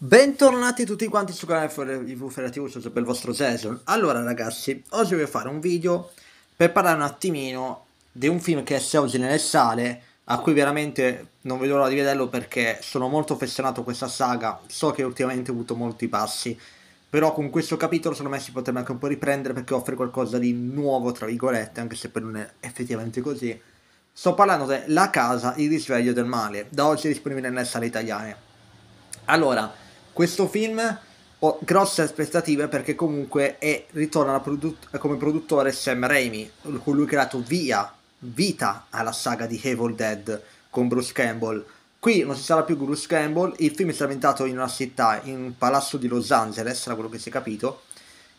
Bentornati tutti quanti su canale TV Ferrativo, sono sempre il vostro Jason Allora ragazzi, oggi voglio fare un video per parlare un attimino di un film che è oggi nelle sale A cui veramente non vedo l'ora di vederlo perché sono molto affezionato a questa saga So che ultimamente ho avuto molti passi Però con questo capitolo secondo me si potrebbe anche un po' riprendere perché offre qualcosa di nuovo tra virgolette Anche se poi non è effettivamente così Sto parlando della Casa, il risveglio del male Da oggi è disponibile nelle sale italiane Allora... Questo film ho grosse aspettative perché comunque è, ritorna produ- come produttore Sam Raimi, colui che ha dato via, vita alla saga di Evil Dead con Bruce Campbell. Qui non ci sarà più Bruce Campbell, il film è stato ambientato in una città, in un palazzo di Los Angeles, era quello che si è capito,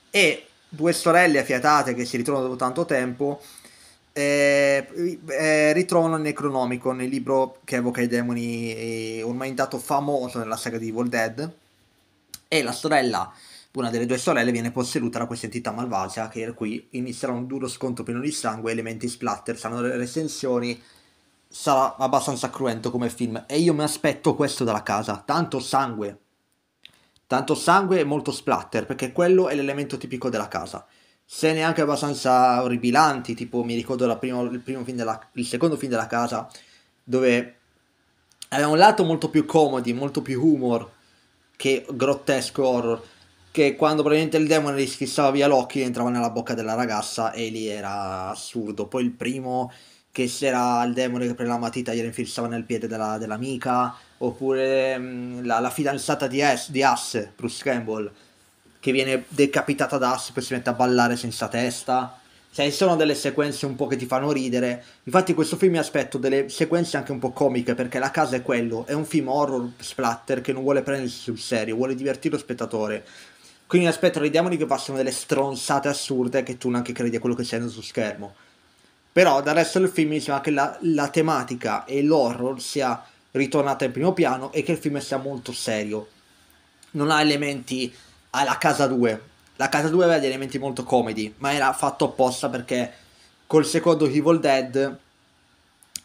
e due sorelle affiatate che si ritrovano dopo tanto tempo eh, eh, ritrovano il Necronomicon, il libro che evoca i demoni, eh, ormai intanto famoso nella saga di Evil Dead, e la sorella, una delle due sorelle, viene posseduta da questa entità malvagia che da qui inizierà un duro scontro pieno di sangue, elementi splatter, saranno delle recensioni, sarà abbastanza cruento come film e io mi aspetto questo dalla casa, tanto sangue, tanto sangue e molto splatter perché quello è l'elemento tipico della casa. Se neanche abbastanza orribilanti, tipo mi ricordo prima, il, della, il secondo film della casa dove aveva un lato molto più comodi, molto più humor, che grottesco horror che quando probabilmente il demone gli schizzava via l'occhio entrava nella bocca della ragazza e lì era assurdo poi il primo che se era il demone che prendeva la matita gliela infilava nel piede della, dell'amica oppure mh, la, la, fidanzata di, As, di Ass Bruce Campbell che viene decapitata da Ass poi si mette a ballare senza testa cioè, sono delle sequenze un po' che ti fanno ridere. Infatti, questo film mi aspetto delle sequenze anche un po' comiche, perché la casa è quello. È un film horror splatter che non vuole prendersi sul serio, vuole divertire lo spettatore. Quindi mi aspetto dai che passano delle stronzate assurde che tu neanche credi a quello che c'è sullo schermo. Però dal resto del film mi sembra che la, la tematica e l'horror sia ritornata in primo piano e che il film sia molto serio. Non ha elementi alla casa 2, la casa 2 aveva degli elementi molto comedi, ma era fatto apposta perché col secondo Evil Dead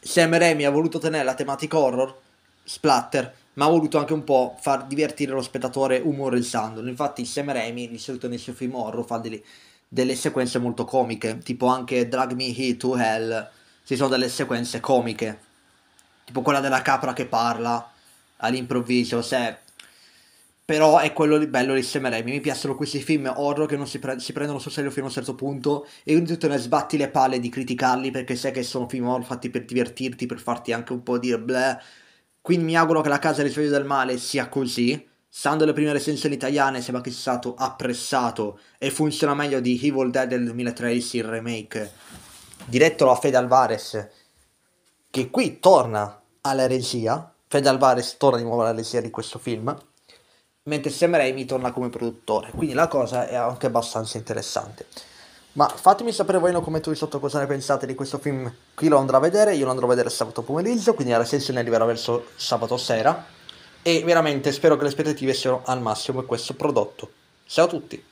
Sam Raimi ha voluto tenere la tematica horror, splatter, ma ha voluto anche un po' far divertire lo spettatore umorizzandolo. Infatti Sam Raimi, di solito nei suoi film horror, fa delle, delle sequenze molto comiche, tipo anche Drag Me Here to Hell, ci sono delle sequenze comiche, tipo quella della capra che parla all'improvviso, se però è quello lì bello di Sam Raimi. Mi piacciono questi film horror che non si, pre- si prendono sul serio fino a un certo punto e quindi tu te ne sbatti le palle di criticarli perché sai che sono film horror fatti per divertirti, per farti anche un po' dire bleh. Quindi mi auguro che La Casa del Risveglio del Male sia così. Stando le prime recensioni italiane sembra che sia stato apprezzato e funziona meglio di Evil Dead del 2013, il remake diretto da Fede Alvarez, che qui torna alla regia. Fede Alvarez torna di nuovo alla regia di questo film mentre Sam Raimi torna come produttore, quindi la cosa è anche abbastanza interessante. Ma fatemi sapere voi nei commenti sotto cosa ne pensate di questo film. Chi lo andrà a vedere, io lo andrò a vedere sabato pomeriggio, quindi la recensione arriverà verso sabato sera. E veramente spero che le aspettative siano al massimo per questo prodotto. Ciao a tutti!